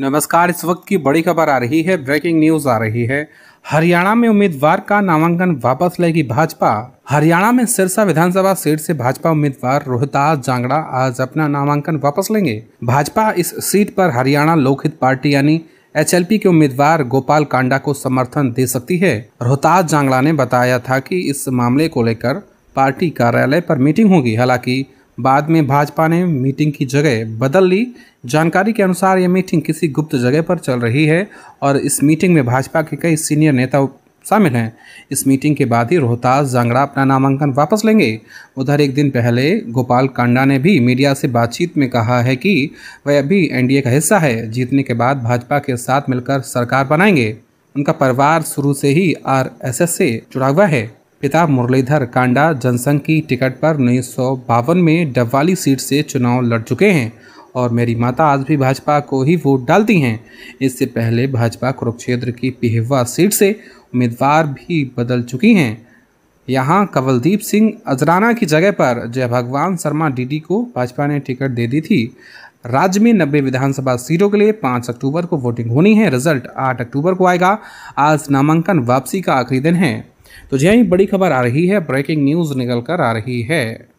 नमस्कार इस वक्त की बड़ी खबर आ रही है ब्रेकिंग न्यूज आ रही है हरियाणा में उम्मीदवार का नामांकन वापस लेगी भाजपा हरियाणा में सिरसा विधानसभा सीट से भाजपा उम्मीदवार रोहतास जांगड़ा आज अपना नामांकन वापस लेंगे भाजपा इस सीट पर हरियाणा लोकहित पार्टी यानी एच के उम्मीदवार गोपाल कांडा को समर्थन दे सकती है रोहतास जांगड़ा ने बताया था की इस मामले को लेकर पार्टी कार्यालय पर मीटिंग होगी हालांकि बाद में भाजपा ने मीटिंग की जगह बदल ली जानकारी के अनुसार ये मीटिंग किसी गुप्त जगह पर चल रही है और इस मीटिंग में भाजपा के कई सीनियर नेता शामिल हैं इस मीटिंग के बाद ही रोहतास जांगड़ा अपना नामांकन वापस लेंगे उधर एक दिन पहले गोपाल कांडा ने भी मीडिया से बातचीत में कहा है कि वह अभी एनडीए का हिस्सा है जीतने के बाद भाजपा के साथ मिलकर सरकार बनाएंगे उनका परिवार शुरू से ही आरएसएस से जुड़ा हुआ है पिता मुरलीधर कांडा जनसंघ की टिकट पर उन्नीस में डबवाली सीट से चुनाव लड़ चुके हैं और मेरी माता आज भी भाजपा को ही वोट डालती हैं इससे पहले भाजपा कुरुक्षेत्र की पिहवा सीट से उम्मीदवार भी बदल चुकी हैं यहाँ कवलदीप सिंह अजराना की जगह पर जय भगवान शर्मा डीडी को भाजपा ने टिकट दे दी थी राज्य में नब्बे विधानसभा सीटों के लिए 5 अक्टूबर को वोटिंग होनी है रिजल्ट 8 अक्टूबर को आएगा आज नामांकन वापसी का आखिरी दिन है तो जी हाँ, बड़ी खबर आ रही है ब्रेकिंग न्यूज़ निकल कर आ रही है